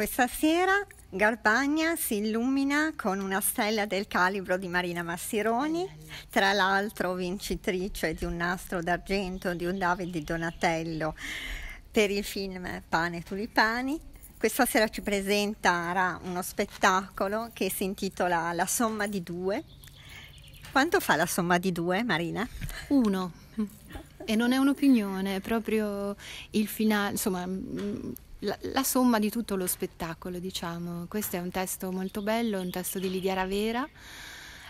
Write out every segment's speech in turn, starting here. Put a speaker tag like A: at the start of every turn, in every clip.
A: Questa sera Garbagna si illumina con una stella del calibro di Marina Massironi, tra l'altro vincitrice di un nastro d'argento di un David di Donatello per il film Pane e Tulipani. Questa sera ci presenterà uno spettacolo che si intitola La somma di due. Quanto fa la somma di due, Marina?
B: Uno. E non è un'opinione, è proprio il finale, insomma, mm, la, la, somma di tutto lo spettacolo, diciamo. Questo è un testo molto bello, è un testo di Lidia Ravera.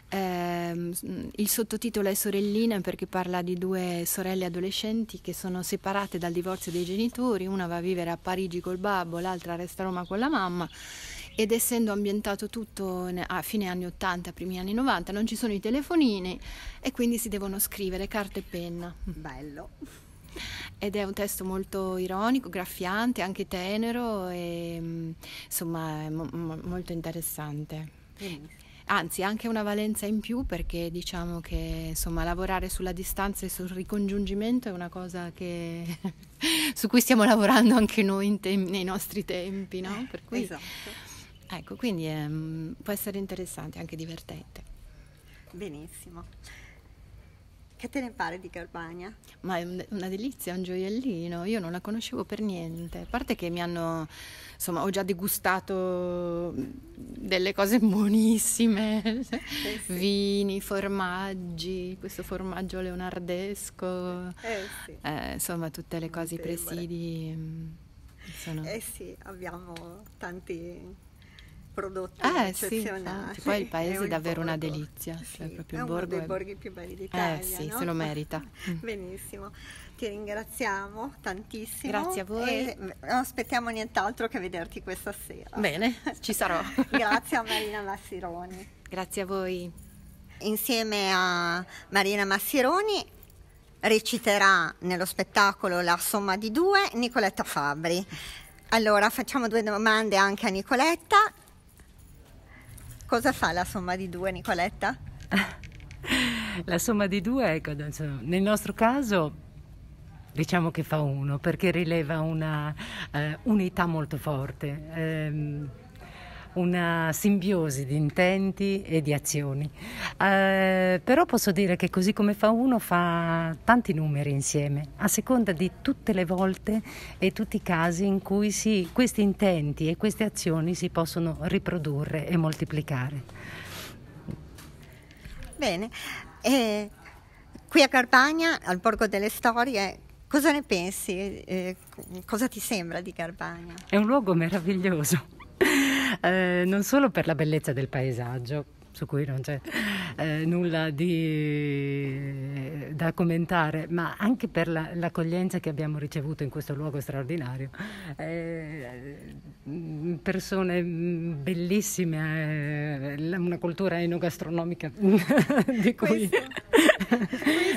B: Eh, il sottotitolo è Sorelline perché parla di due sorelle adolescenti che sono separate dal divorzio dei genitori, una va a vivere a Parigi col babbo, l'altra resta a Roma con la mamma ed essendo ambientato tutto a fine anni 80, primi anni 90, non ci sono i telefonini e quindi si devono scrivere carta e penna. Bello. Ed è un testo molto ironico, graffiante, anche tenero e insomma molto interessante. Mm anzi anche una valenza in più perché diciamo che insomma, lavorare sulla distanza e sul ricongiungimento è una cosa che, su cui stiamo lavorando anche noi te- nei nostri tempi, no? Per cui esatto. Ecco, quindi è, ehm, può essere interessante, anche divertente.
A: Benissimo. Che te ne pare di Carpagna?
B: Ma è una delizia, è un gioiellino. Io non la conoscevo per niente. A parte che mi hanno, insomma, ho già degustato delle cose buonissime: eh sì. vini, formaggi, questo formaggio leonardesco, eh sì. eh, insomma, tutte le cose, i presidi. Sono... Eh
A: sì, abbiamo tanti prodotti eh, eccezionanti. Sì, poi il paese è
B: davvero borgo. una delizia, sì, cioè, proprio è il borgo uno dei è... borghi più belli eh, d'Italia. Eh sì, no? se lo merita.
A: Benissimo, ti ringraziamo tantissimo. Grazie a voi. Eh, non aspettiamo nient'altro che vederti questa sera. Bene, ci sarò. Grazie a Marina Massironi. Grazie a voi. Insieme a Marina Massironi reciterà nello spettacolo La somma di due Nicoletta Fabri. Allora facciamo due domande anche a Nicoletta Cosa fa la somma di due, Nicoletta?
C: la somma di due, ecco, nel nostro caso diciamo che fa uno perché rileva una eh, unità molto forte. Eh, una simbiosi di intenti e di azioni. Eh, però posso dire che così come fa uno fa tanti numeri insieme, a seconda di tutte le volte e tutti i casi in cui si, questi intenti e queste azioni si possono riprodurre e moltiplicare.
A: Bene, eh, qui a Carpagna, al Porco delle Storie, cosa ne pensi? Eh, cosa ti sembra di Carpagna?
C: È un luogo meraviglioso. Eh, non solo per la bellezza del paesaggio, su cui non c'è eh, nulla di, eh, da commentare, ma anche per la, l'accoglienza che abbiamo ricevuto in questo luogo straordinario. Eh, persone bellissime, eh, una cultura enogastronomica di cui... Questo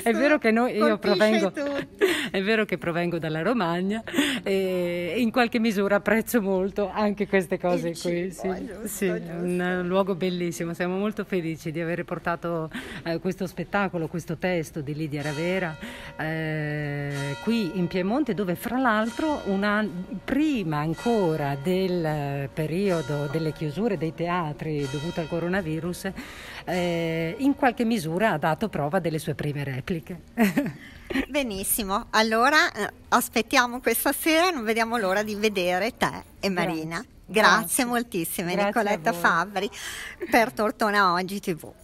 C: è vero che noi, io provengo, è vero che provengo dalla Romagna e in qualche misura apprezzo molto anche queste cose Il qui. Cibo, sì, giusto, sì giusto. un luogo bellissimo. Siamo molto felici di aver portato eh, questo spettacolo, questo testo di Lidia Ravera eh, qui in Piemonte, dove fra l'altro una, prima ancora del periodo delle chiusure dei teatri dovute al coronavirus, eh, in qualche misura ha dato prova prova delle sue prime repliche.
A: Benissimo, allora eh, aspettiamo questa sera, non vediamo l'ora di vedere te e Marina. Grazie, Grazie moltissime Grazie Nicoletta Fabri per Tortona Oggi TV.